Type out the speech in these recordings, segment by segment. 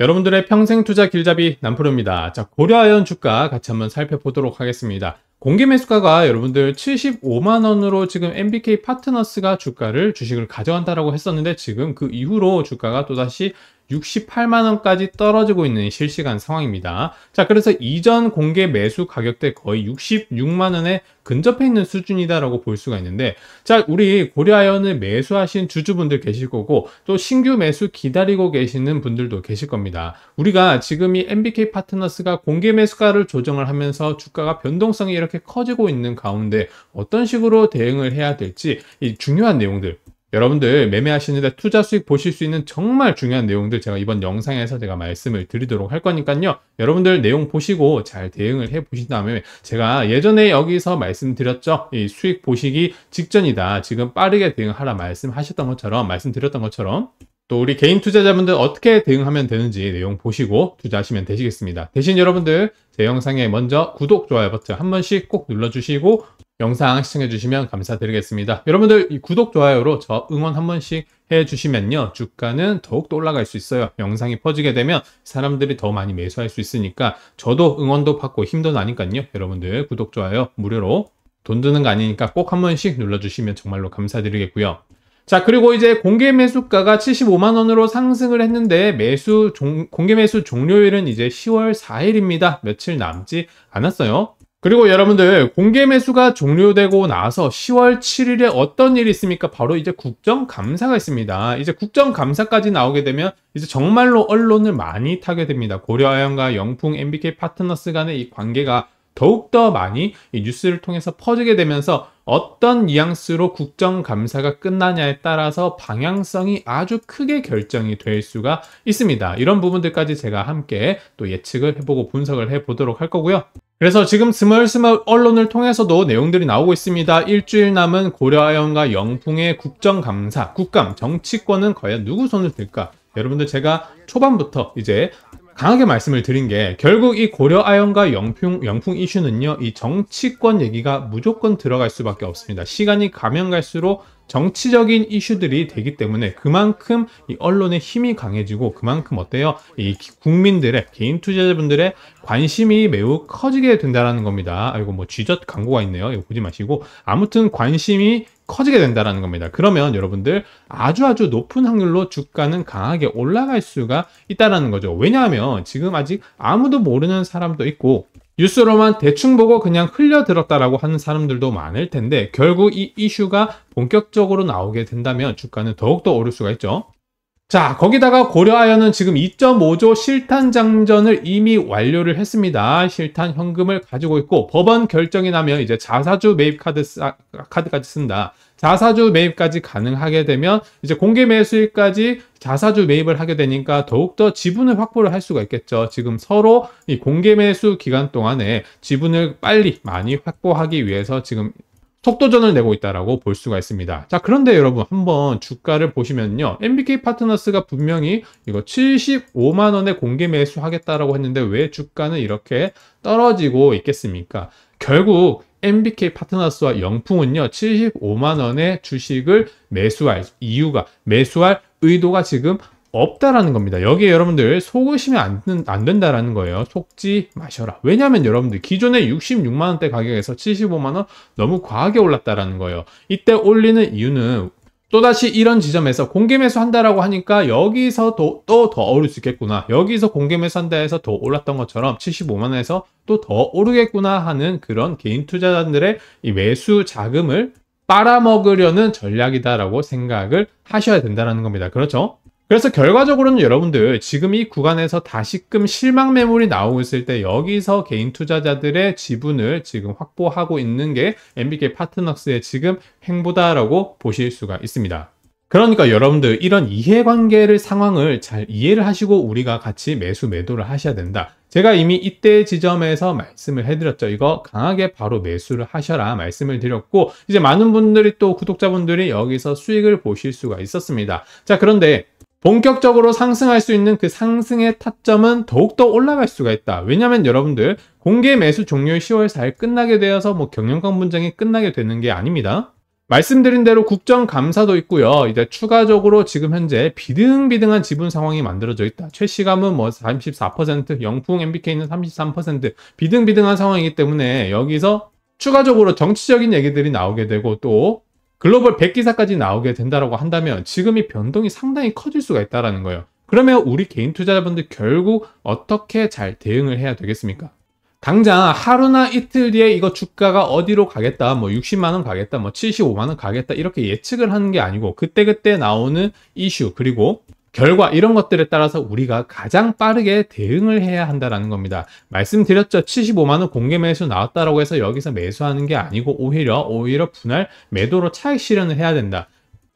여러분들의 평생 투자 길잡이 남프로입니다. 자, 고려아연 주가 같이 한번 살펴보도록 하겠습니다. 공개 매수가가 여러분들 75만원으로 지금 MBK 파트너스가 주가를 주식을 가져간다라고 했었는데 지금 그 이후로 주가가 또다시 68만원까지 떨어지고 있는 실시간 상황입니다. 자, 그래서 이전 공개 매수 가격대 거의 66만원에 근접해 있는 수준이다라고 볼 수가 있는데, 자, 우리 고려아연을 매수하신 주주분들 계실 거고, 또 신규 매수 기다리고 계시는 분들도 계실 겁니다. 우리가 지금 이 MBK 파트너스가 공개 매수가를 조정을 하면서 주가가 변동성이 이렇게 커지고 있는 가운데 어떤 식으로 대응을 해야 될지 이 중요한 내용들 여러분들 매매하시는데 투자 수익 보실 수 있는 정말 중요한 내용들 제가 이번 영상에서 제가 말씀을 드리도록 할 거니까요. 여러분들 내용 보시고 잘 대응을 해 보신 다음에 제가 예전에 여기서 말씀드렸죠. 이 수익 보시기 직전이다. 지금 빠르게 대응하라 말씀하셨던 것처럼 말씀드렸던 것처럼 또 우리 개인 투자자분들 어떻게 대응하면 되는지 내용 보시고 투자하시면 되시겠습니다. 대신 여러분들 제 영상에 먼저 구독, 좋아요 버튼 한 번씩 꼭 눌러주시고 영상 시청해주시면 감사드리겠습니다. 여러분들 구독, 좋아요로 저 응원 한 번씩 해주시면요. 주가는 더욱더 올라갈 수 있어요. 영상이 퍼지게 되면 사람들이 더 많이 매수할 수 있으니까 저도 응원도 받고 힘도 나니까요. 여러분들 구독, 좋아요 무료로 돈 드는 거 아니니까 꼭 한 번씩 눌러주시면 정말로 감사드리겠고요. 자 그리고 이제 공개 매수가가 75만원으로 상승을 했는데 매수 종, 공개 매수 종료일은 이제 10월 4일입니다. 며칠 남지 않았어요. 그리고 여러분들 공개 매수가 종료되고 나서 10월 7일에 어떤 일이 있습니까? 바로 이제 국정감사가 있습니다. 이제 국정감사까지 나오게 되면 이제 정말로 언론을 많이 타게 됩니다. 고려아연과 영풍 MBK 파트너스 간의 이 관계가 더욱더 많이 이 뉴스를 통해서 퍼지게 되면서 어떤 뉘앙스로 국정감사가 끝나냐에 따라서 방향성이 아주 크게 결정이 될 수가 있습니다. 이런 부분들까지 제가 함께 또 예측을 해보고 분석을 해보도록 할 거고요. 그래서 지금 스멀스멀 언론을 통해서도 내용들이 나오고 있습니다. 일주일 남은 고려아연과 영풍의 국정감사, 국감, 정치권은 과연 누구 손을 들까? 여러분들 제가 초반부터 이제 강하게 말씀을 드린 게 결국 이 고려 아연과 영풍, 영풍 이슈는요 이 정치권 얘기가 무조건 들어갈 수밖에 없습니다 시간이 가면 갈수록 정치적인 이슈들이 되기 때문에 그만큼 이 언론의 힘이 강해지고 그만큼 어때요? 이 국민들의 개인 투자자분들의 관심이 매우 커지게 된다는 겁니다. 아이고 뭐 쥐젖 광고가 있네요. 이거 보지 마시고 아무튼 관심이 커지게 된다는 겁니다. 그러면 여러분들 아주 아주 높은 확률로 주가는 강하게 올라갈 수가 있다라는 거죠. 왜냐하면 지금 아직 아무도 모르는 사람도 있고 뉴스로만 대충 보고 그냥 흘려들었다라고 하는 사람들도 많을 텐데 결국 이 이슈가 본격적으로 나오게 된다면 주가는 더욱더 오를 수가 있죠. 자 거기다가 고려하여는 지금 2.5조 실탄 장전을 이미 완료를 했습니다. 실탄 현금을 가지고 있고 법원 결정이 나면 이제 자사주 매입 카드 사, 카드까지 쓴다. 자사주 매입까지 가능하게 되면 이제 공개 매수일까지 자사주 매입을 하게 되니까 더욱더 지분을 확보를 할 수가 있겠죠. 지금 서로 이 공개 매수 기간 동안에 지분을 빨리 많이 확보하기 위해서 지금 속도전을 내고 있다라고 볼 수가 있습니다. 자, 그런데 여러분 한번 주가를 보시면요. MBK 파트너스가 분명히 이거 75만 원에 공개 매수하겠다라고 했는데 왜 주가는 이렇게 떨어지고 있겠습니까? 결국 MBK 파트너스와 영풍은요. 75만 원의 주식을 매수할 이유가 매수할 의도가 지금 없다라는 겁니다. 여기에 여러분들 속으시면 안, 된다라는 거예요. 속지 마셔라. 왜냐하면 여러분들 기존에 66만원대 가격에서 75만원 너무 과하게 올랐다라는 거예요. 이때 올리는 이유는 또다시 이런 지점에서 공개 매수한다라고 하니까 여기서 또더 더 오를 수 있겠구나. 여기서 공개 매수한다 해서 더 올랐던 것처럼 75만원에서 또 더 오르겠구나 하는 그런 개인 투자자들의 이 매수 자금을 빨아먹으려는 전략이다라고 생각을 하셔야 된다는 겁니다. 그렇죠? 그래서 결과적으로는 여러분들 지금 이 구간에서 다시금 실망 매물이 나오고 있을 때 여기서 개인 투자자들의 지분을 지금 확보하고 있는 게 MBK 파트너스의 지금 행보다라고 보실 수가 있습니다. 그러니까 여러분들 이런 이해관계를 상황을 잘 이해를 하시고 우리가 같이 매수 매도를 하셔야 된다. 제가 이미 이때 지점에서 말씀을 해드렸죠. 이거 강하게 바로 매수를 하셔라 말씀을 드렸고 이제 많은 분들이 또 구독자분들이 여기서 수익을 보실 수가 있었습니다. 자 그런데 본격적으로 상승할 수 있는 그 상승의 타점은 더욱더 올라갈 수가 있다. 왜냐면 여러분들 공개 매수 종료 10월 4일 끝나게 되어서 뭐 경영권 분쟁이 끝나게 되는 게 아닙니다. 말씀드린 대로 국정감사도 있고요. 이제 추가적으로 지금 현재 비등비등한 지분 상황이 만들어져 있다. 최시감은 뭐 34%, 영풍 MBK는 33%, 비등비등한 상황이기 때문에 여기서 추가적으로 정치적인 얘기들이 나오게 되고 또 글로벌 100기사까지 나오게 된다고 한다면 지금이 변동이 상당히 커질 수가 있다라는 거예요. 그러면 우리 개인 투자자분들 결국 어떻게 잘 대응을 해야 되겠습니까? 당장 하루나 이틀 뒤에 이거 주가가 어디로 가겠다 뭐 60만원 가겠다 뭐 75만원 가겠다 이렇게 예측을 하는 게 아니고 그때그때 나오는 이슈 그리고 결과 이런 것들에 따라서 우리가 가장 빠르게 대응을 해야 한다는 겁니다. 말씀드렸죠. 75만 원 공개 매수 나왔다라고 해서 여기서 매수하는 게 아니고 오히려 오히려 분할 매도로 차익 실현을 해야 된다.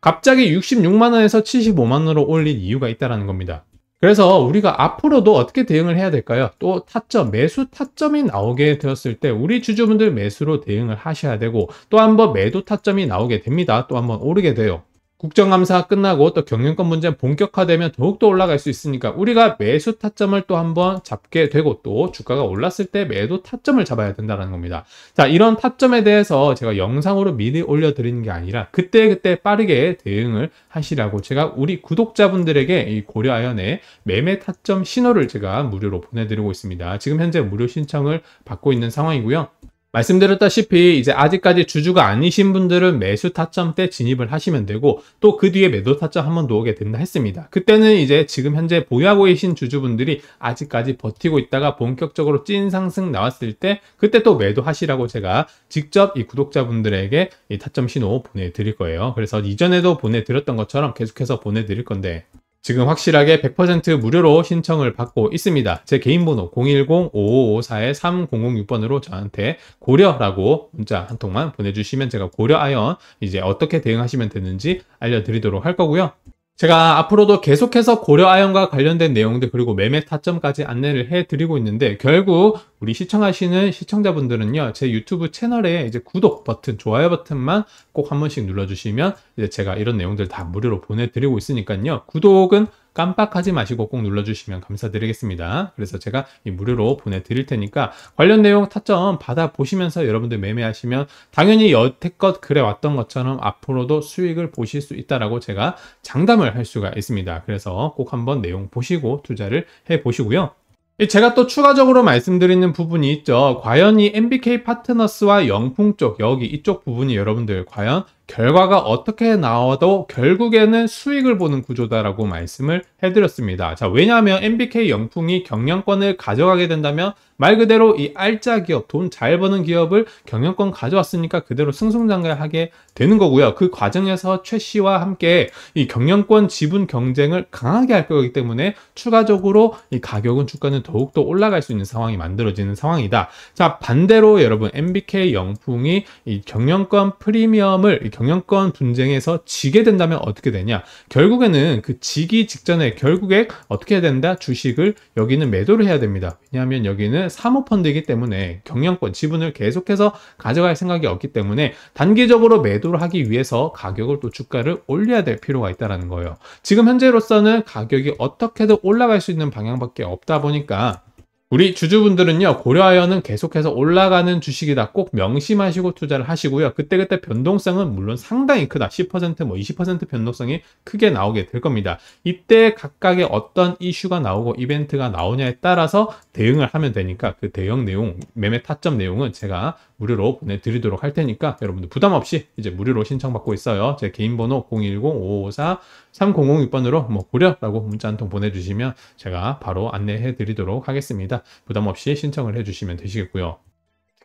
갑자기 66만 원에서 75만 원으로 올린 이유가 있다라는 겁니다. 그래서 우리가 앞으로도 어떻게 대응을 해야 될까요? 또 타점, 매수 타점이 나오게 되었을 때 우리 주주분들 매수로 대응을 하셔야 되고 또 한 번 매도 타점이 나오게 됩니다. 또 한 번 오르게 돼요. 국정감사 가 끝나고 또 경영권 문제 본격화되면 더욱더 올라갈 수 있으니까 우리가 매수 타점을 또 한번 잡게 되고 또 주가가 올랐을 때 매도 타점을 잡아야 된다는 겁니다. 자 이런 타점에 대해서 제가 영상으로 미리 올려드리는 게 아니라 그때그때 빠르게 대응을 하시라고 제가 우리 구독자분들에게 이 고려아연의 매매 타점 신호를 제가 무료로 보내드리고 있습니다. 지금 현재 무료 신청을 받고 있는 상황이고요. 말씀드렸다시피 이제 아직까지 주주가 아니신 분들은 매수 타점 때 진입을 하시면 되고 또 그 뒤에 매도 타점 한번 놓게 된다 했습니다. 그때는 이제 지금 현재 보유하고 계신 주주분들이 아직까지 버티고 있다가 본격적으로 찐 상승 나왔을 때 그때 또 매도하시라고 제가 직접 이 구독자분들에게 이 타점 신호 보내드릴 거예요. 그래서 이전에도 보내드렸던 것처럼 계속해서 보내드릴 건데 지금 확실하게 100% 무료로 신청을 받고 있습니다. 제 개인 번호 010-5554-3006번으로 저한테 고려라고 문자 한 통만 보내주시면 제가 고려 하여 이제 어떻게 대응하시면 되는지 알려드리도록 할 거고요. 제가 앞으로도 계속해서 고려아연과 관련된 내용들 그리고 매매 타점까지 안내를 해드리고 있는데 결국 우리 시청하시는 시청자분들은요 제 유튜브 채널에 이제 구독 버튼 좋아요 버튼만 꼭 한 번씩 눌러주시면 이제 제가 이런 내용들 다 무료로 보내드리고 있으니까요 구독은 깜빡하지 마시고 꼭 눌러주시면 감사드리겠습니다. 그래서 제가 무료로 보내드릴 테니까 관련 내용 타점 받아보시면서 여러분들 매매하시면 당연히 여태껏 그래왔던 것처럼 앞으로도 수익을 보실 수 있다라고 제가 장담을 할 수가 있습니다. 그래서 꼭 한번 내용 보시고 투자를 해보시고요. 예, 제가 또 추가적으로 말씀드리는 부분이 있죠. 과연 이 MBK 파트너스와 영풍 쪽, 여기 이쪽 부분이 여러분들 과연 결과가 어떻게 나와도 결국에는 수익을 보는 구조다라고 말씀을 해드렸습니다. 자, 왜냐하면 MBK 영풍이 경영권을 가져가게 된다면 말 그대로 이 알짜 기업, 돈 잘 버는 기업을 경영권 가져왔으니까 그대로 승승장구하게 되는 거고요. 그 과정에서 최 씨와 함께 이 경영권 지분 경쟁을 강하게 할 거기 때문에 추가적으로 이 가격은 주가는 더욱더 올라갈 수 있는 상황이 만들어지는 상황이다. 자, 반대로 여러분 MBK 영풍이 이 경영권 프리미엄을 경영권 분쟁에서 지게 된다면 어떻게 되냐 결국에는 그 지기 직전에 결국에 어떻게 해야 된다 주식을 여기는 매도를 해야 됩니다 왜냐하면 여기는 사모펀드이기 때문에 경영권 지분을 계속해서 가져갈 생각이 없기 때문에 단기적으로 매도를 하기 위해서 가격을 또 주가를 올려야 될 필요가 있다는 거예요 지금 현재로서는 가격이 어떻게든 올라갈 수 있는 방향밖에 없다 보니까 우리 주주분들은요, 고려하여는 계속해서 올라가는 주식이다 꼭 명심하시고 투자를 하시고요. 그때그때 변동성은 물론 상당히 크다. 10%뭐 20% 변동성이 크게 나오게 될 겁니다. 이때 각각의 어떤 이슈가 나오고 이벤트가 나오냐에 따라서 대응을 하면 되니까 그 대응 내용, 매매 타점 내용은 제가 무료로 보내드리도록 할 테니까 여러분들 부담 없이 이제 무료로 신청받고 있어요. 제 개인 번호 010-554 3006번으로 뭐 고려라고 문자 한 통 보내주시면 제가 바로 안내해 드리도록 하겠습니다. 부담 없이 신청을 해주시면 되시겠고요.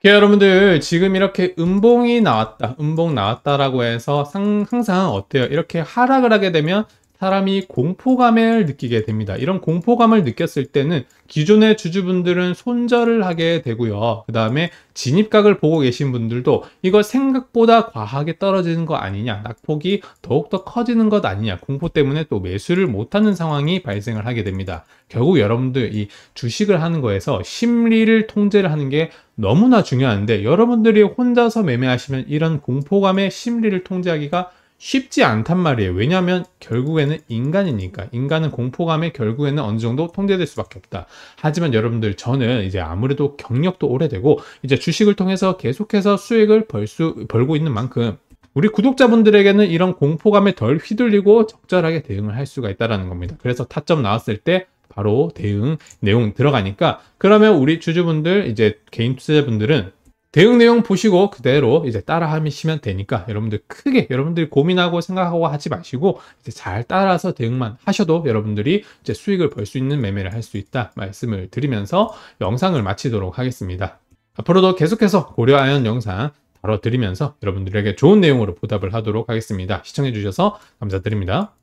여러분들 지금 이렇게 음봉이 나왔다 음봉 나왔다라고 해서 항상 어때요 이렇게 하락을 하게 되면 사람이 공포감을 느끼게 됩니다. 이런 공포감을 느꼈을 때는 기존의 주주분들은 손절을 하게 되고요. 그 다음에 진입각을 보고 계신 분들도 이거 생각보다 과하게 떨어지는 거 아니냐, 낙폭이 더욱더 커지는 것 아니냐, 공포 때문에 또 매수를 못하는 상황이 발생을 하게 됩니다. 결국 여러분들 이 주식을 하는 거에서 심리를 통제를 하는 게 너무나 중요한데 여러분들이 혼자서 매매하시면 이런 공포감의 심리를 통제하기가 쉽지 않단 말이에요. 왜냐하면 결국에는 인간이니까 인간은 공포감에 결국에는 어느 정도 통제될 수밖에 없다. 하지만 여러분들 저는 이제 아무래도 경력도 오래되고 이제 주식을 통해서 계속해서 수익을 벌 수 벌고 있는 만큼 우리 구독자분들에게는 이런 공포감에 덜 휘둘리고 적절하게 대응을 할 수가 있다라는 겁니다. 그래서 타점 나왔을 때 바로 대응 내용 들어가니까 그러면 우리 주주분들 이제 개인 투자자분들은 대응 내용 보시고 그대로 이제 따라 하시면 되니까 여러분들 크게 여러분들이 고민하고 생각하고 하지 마시고 이제 잘 따라서 대응만 하셔도 여러분들이 이제 수익을 벌 수 있는 매매를 할 수 있다 말씀을 드리면서 영상을 마치도록 하겠습니다. 앞으로도 계속해서 고려하연 영상 다뤄드리면서 여러분들에게 좋은 내용으로 보답을 하도록 하겠습니다. 시청해주셔서 감사드립니다.